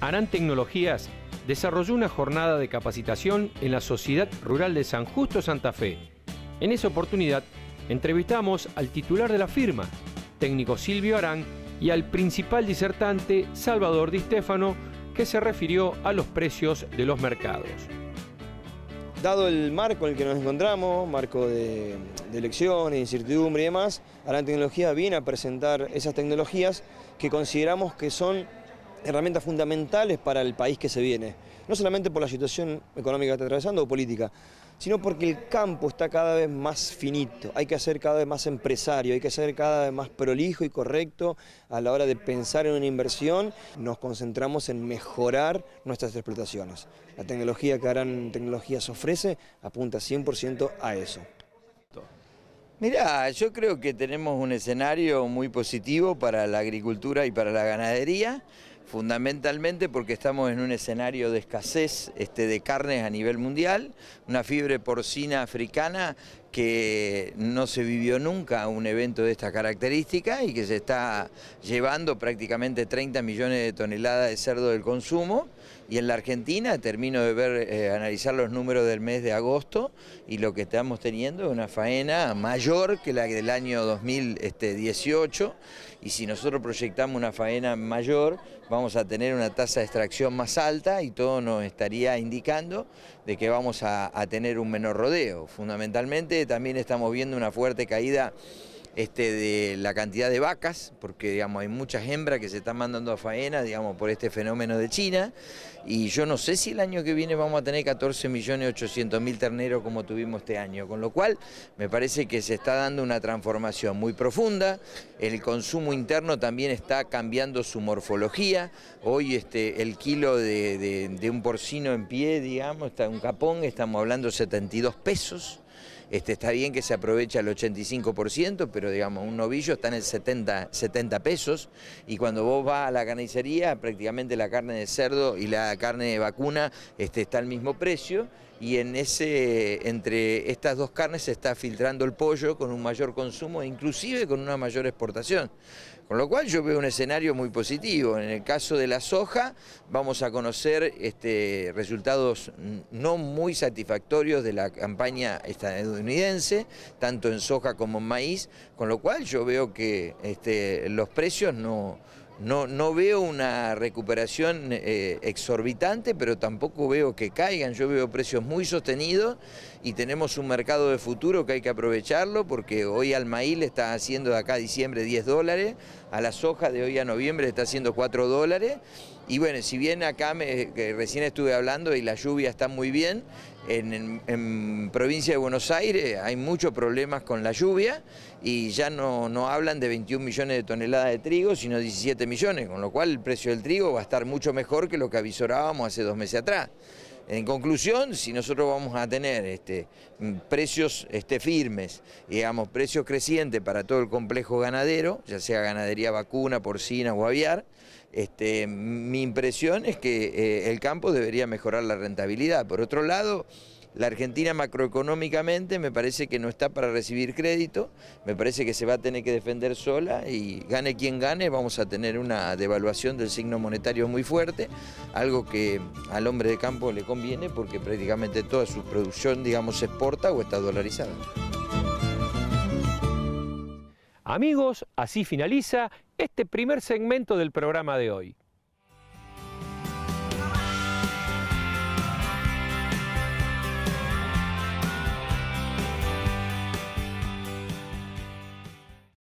Arán Tecnologías desarrolló una jornada de capacitación en la Sociedad Rural de San Justo Santa Fe. En esa oportunidad entrevistamos al titular de la firma, técnico Silvio Arán, y al principal disertante, Salvador Di Stefano, que se refirió a los precios de los mercados. Dado el marco en el que nos encontramos, marco de, de elecciones, incertidumbre y demás, Arán Tecnología viene a presentar esas tecnologías que consideramos que son herramientas fundamentales para el país que se viene. No solamente por la situación económica que está atravesando o política, sino porque el campo está cada vez más finito. Hay que ser cada vez más empresario, hay que ser cada vez más prolijo y correcto a la hora de pensar en una inversión. Nos concentramos en mejorar nuestras explotaciones. La tecnología que Aran Tecnologías ofrece apunta 100% a eso. Mirá, yo creo que tenemos un escenario muy positivo para la agricultura y para la ganadería fundamentalmente porque estamos en un escenario de escasez este, de carnes a nivel mundial, una fiebre porcina africana que no se vivió nunca un evento de esta característica y que se está llevando prácticamente 30 millones de toneladas de cerdo del consumo. Y en la Argentina, termino de ver, eh, analizar los números del mes de agosto y lo que estamos teniendo es una faena mayor que la del año 2018. Este, y si nosotros proyectamos una faena mayor, vamos vamos a tener una tasa de extracción más alta y todo nos estaría indicando de que vamos a, tener un menor rodeo. Fundamentalmente también estamos viendo una fuerte caída este, de la cantidad de vacas, porque digamos, hay muchas hembras que se están mandando a faena digamos, por este fenómeno de China, y yo no sé si el año que viene vamos a tener 14.800.000 terneros como tuvimos este año, con lo cual me parece que se está dando una transformación muy profunda, el consumo interno también está cambiando su morfología, hoy este, el kilo de, un porcino en pie, digamos, está un capón, estamos hablando de 72 pesos, este, está bien que se aprovecha el 85%, pero digamos, un novillo está en el 70, 70 pesos y cuando vos vas a la carnicería, prácticamente la carne de cerdo y la carne de vacuna este, está al mismo precio y en ese, entre estas dos carnes se está filtrando el pollo con un mayor consumo e inclusive con una mayor exportación. Con lo cual yo veo un escenario muy positivo. En el caso de la soja vamos a conocer este, resultados no muy satisfactorios de la campaña estadounidense, tanto en soja como en maíz, con lo cual yo veo que este, los precios no no, veo una recuperación eh, exorbitante, pero tampoco veo que caigan. Yo veo precios muy sostenidos y tenemos un mercado de futuro que hay que aprovecharlo porque hoy al maíz está haciendo de acá a diciembre 10 dólares, a la soja de hoy a noviembre está haciendo 4 dólares. Y bueno, si bien acá recién estuve hablando y la lluvia está muy bien, en, provincia de Buenos Aires hay muchos problemas con la lluvia y ya no, no hablan de 21 millones de toneladas de trigo, sino 17 millones, con lo cual el precio del trigo va a estar mucho mejor que lo que avisorábamos hace dos meses atrás. En conclusión, si nosotros vamos a tener este, mm, precios este, firmes, digamos, precios crecientes para todo el complejo ganadero, ya sea ganadería vacuna, porcina o aviar, este, mi impresión es que eh, el campo debería mejorar la rentabilidad. Por otro lado, la Argentina macroeconómicamente me parece que no está para recibir crédito, me parece que se va a tener que defender sola y gane quien gane vamos a tener una devaluación del signo monetario muy fuerte, algo que al hombre de campo le conviene porque prácticamente toda su producción, digamos, se exporta o está dolarizada. Amigos, así finaliza este primer segmento del programa de hoy.